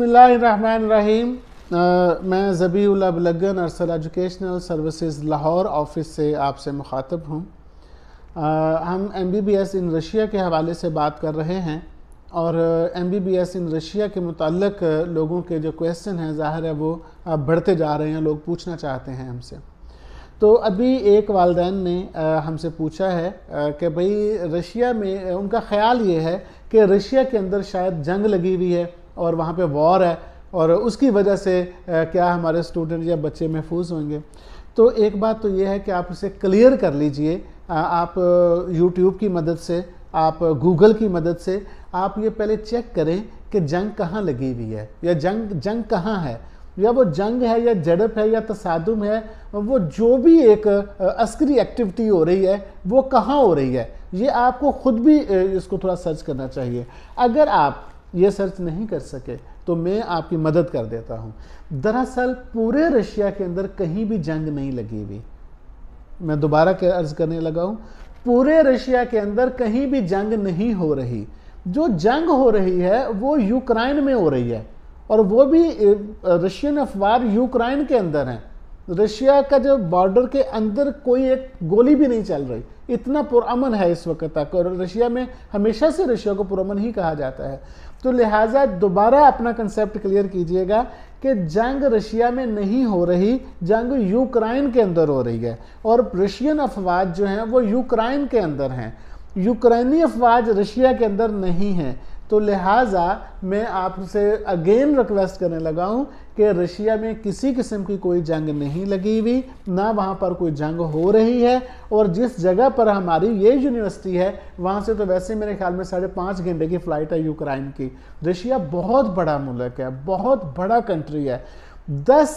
बसमीम मैं ज़बी लगन Arsal educational services Lahore office से आपसे मुखातब हूँ हम M B B S in Russia के हवाले से बात कर रहे हैं और M B B S in Russia के मतलब लोगों के जो क्वेश्चन हैं ज़ाहिर है वो बढ़ते जा रहे हैं लोग पूछना चाहते हैं हमसे तो अभी एक वालदेन ने हमसे पूछा है कि भाई रशिया में उनका ख्याल ये है कि रशिया के अंदर शायद जंग लगी हुई है और वहाँ पे वॉर है और उसकी वजह से क्या हमारे स्टूडेंट या बच्चे महफूज होंगे तो एक बात तो ये है कि आप इसे क्लियर कर लीजिए आप यूट्यूब की मदद से आप गूगल की मदद से आप ये पहले चेक करें कि जंग कहाँ लगी हुई है या जंग जंग कहाँ है या वो जंग है या जड़प है या तसादम है वो जो भी एक अस्करी एक्टिविटी हो रही है वो कहाँ हो रही है ये आपको खुद भी इसको थोड़ा सर्च करना चाहिए अगर आप ये सर्च नहीं कर सके तो मैं आपकी मदद कर देता हूँ दरअसल पूरे रशिया के अंदर कहीं भी जंग नहीं लगी हुई मैं दोबारा अर्ज करने लगा हूँ पूरे रशिया के अंदर कहीं भी जंग नहीं हो रही जो जंग हो रही है वो यूक्रेन में हो रही है और वो भी रशियन अफवाह यूक्रेन के अंदर हैं रशिया का जो बॉर्डर के अंदर कोई एक गोली भी नहीं चल रही इतना पुरमन है इस वक्त तक और रशिया में हमेशा से रशिया को पुरमन ही कहा जाता है तो लिहाजा दोबारा अपना कंसेप्ट क्लियर कीजिएगा कि जंग रशिया में नहीं हो रही जंग यूक्राइन के अंदर हो रही है और रशियन अफवाज जो हैं वो यूक्राइन के अंदर हैं यूक्राइनी अफवाज रशिया के अंदर नहीं है तो लिहाजा मैं आपसे अगेन रिक्वेस्ट करने लगा हूँ कि रशिया में किसी किस्म की कोई जंग नहीं लगी हुई ना वहाँ पर कोई जंग हो रही है और जिस जगह पर हमारी ये यूनिवर्सिटी है वहाँ से तो वैसे मेरे ख्याल में साढ़े पाँच घंटे की फ़्लाइट है यूक्राइन की रशिया बहुत बड़ा मुल्क है बहुत बड़ा कंट्री है दस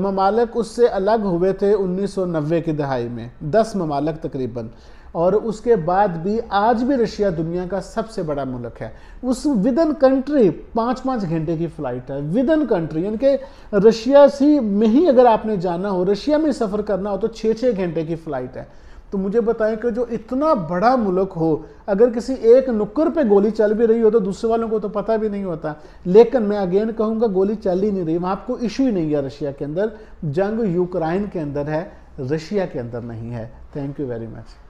ममालक उससे अलग हुए थे 1990 की दहाई में दस ममालक तकरीबन और उसके बाद भी आज भी रशिया दुनिया का सबसे बड़ा मुल्क है उस विदन कंट्री पाँच पाँच घंटे की फ़्लाइट है विदन कंट्री यानी कि रशिया सी में ही अगर आपने जाना हो रशिया में सफ़र करना हो तो छः छः घंटे की फ़्लाइट है तो मुझे बताएं कि जो इतना बड़ा मुल्क हो अगर किसी एक नुक्कर पे गोली चल भी रही हो तो दूसरे वालों को तो पता भी नहीं होता लेकिन मैं अगेन कहूँगा गोली चल ही नहीं रही वहाँ आपको इशू ही नहीं है रशिया के अंदर जंग यूक्राइन के अंदर है रशिया के अंदर नहीं है थैंक यू वेरी मच